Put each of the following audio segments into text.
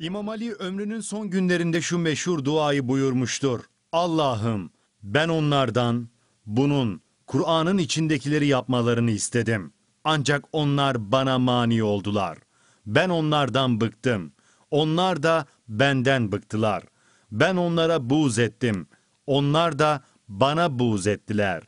İmam Ali ömrünün son günlerinde şu meşhur duayı buyurmuştur. Allah'ım ben onlardan bunun Kur'an'ın içindekileri yapmalarını istedim. Ancak onlar bana mani oldular. Ben onlardan bıktım. Onlar da benden bıktılar. Ben onlara buğz ettim. Onlar da bana buğz ettiler.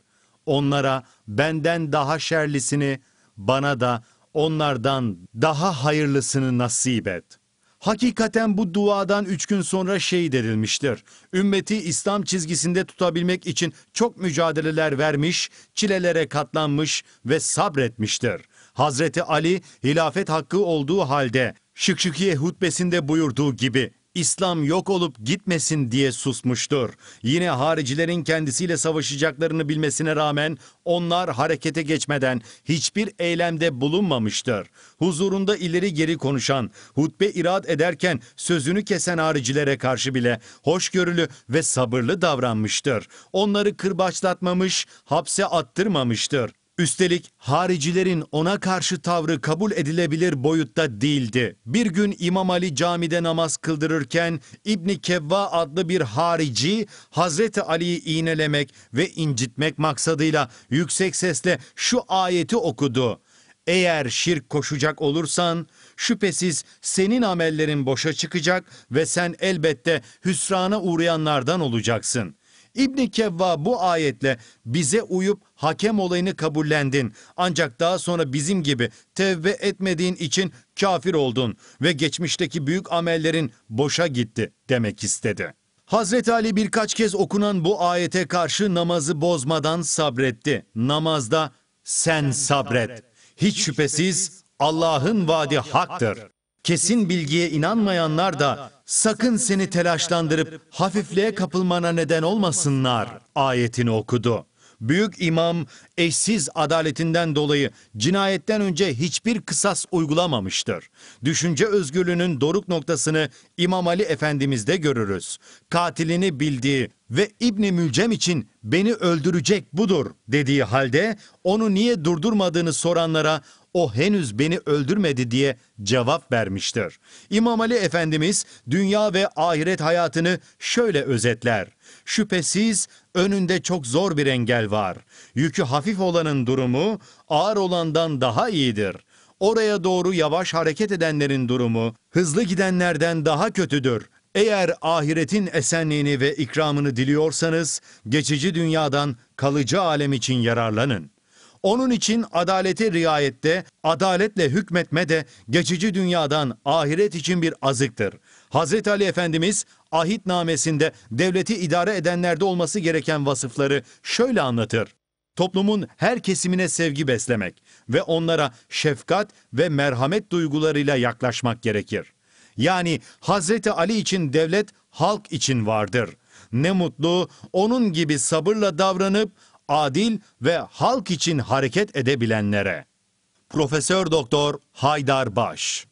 Onlara benden daha şerlisini, bana da onlardan daha hayırlısını nasip et.'' Hakikaten bu duadan üç gün sonra şey denilmiştir. Ümmeti İslam çizgisinde tutabilmek için çok mücadeleler vermiş, çilelere katlanmış ve sabretmiştir. Hazreti Ali hilafet hakkı olduğu halde Şıkşıkiye hutbesinde buyurduğu gibi İslam yok olup gitmesin diye susmuştur. Yine haricilerin kendisiyle savaşacaklarını bilmesine rağmen onlar harekete geçmeden hiçbir eylemde bulunmamıştır. Huzurunda ileri geri konuşan, hutbe irad ederken sözünü kesen haricilere karşı bile hoşgörülü ve sabırlı davranmıştır. Onları kırbaçlatmamış, hapse attırmamıştır. Üstelik haricilerin ona karşı tavrı kabul edilebilir boyutta değildi. Bir gün İmam Ali camide namaz kıldırırken İbni Kevva adlı bir harici Hazreti Ali'yi iğnelemek ve incitmek maksadıyla yüksek sesle şu ayeti okudu. Eğer şirk koşacak olursan şüphesiz senin amellerin boşa çıkacak ve sen elbette hüsrana uğrayanlardan olacaksın.'' İbni Kevva bu ayetle bize uyup hakem olayını kabullendin. Ancak daha sonra bizim gibi tevbe etmediğin için kafir oldun ve geçmişteki büyük amellerin boşa gitti demek istedi. Hazreti Ali birkaç kez okunan bu ayete karşı namazı bozmadan sabretti. Namazda sen sabret. Hiç şüphesiz Allah'ın vaadi haktır. Kesin bilgiye inanmayanlar da sakın seni telaşlandırıp hafifliğe kapılmana neden olmasınlar ayetini okudu. Büyük imam eşsiz adaletinden dolayı cinayetten önce hiçbir kısas uygulamamıştır. Düşünce özgürlüğünün doruk noktasını İmam Ali Efendimiz'de görürüz. Katilini bildiği, ve İbni Mülcem için beni öldürecek budur dediği halde onu niye durdurmadığını soranlara o henüz beni öldürmedi diye cevap vermiştir. İmam Ali Efendimiz dünya ve ahiret hayatını şöyle özetler. Şüphesiz önünde çok zor bir engel var. Yükü hafif olanın durumu ağır olandan daha iyidir. Oraya doğru yavaş hareket edenlerin durumu hızlı gidenlerden daha kötüdür. Eğer ahiretin esenliğini ve ikramını diliyorsanız geçici dünyadan kalıcı alem için yararlanın. Onun için adalete riayette, adaletle hükmetme de geçici dünyadan ahiret için bir azıktır. Hazreti Ali Efendimiz ahitnamesinde devleti idare edenlerde olması gereken vasıfları şöyle anlatır. Toplumun her kesimine sevgi beslemek ve onlara şefkat ve merhamet duygularıyla yaklaşmak gerekir. Yani Hazreti Ali için devlet halk için vardır. Ne mutlu onun gibi sabırla davranıp adil ve halk için hareket edebilenlere. Profesör Doktor Haydar Baş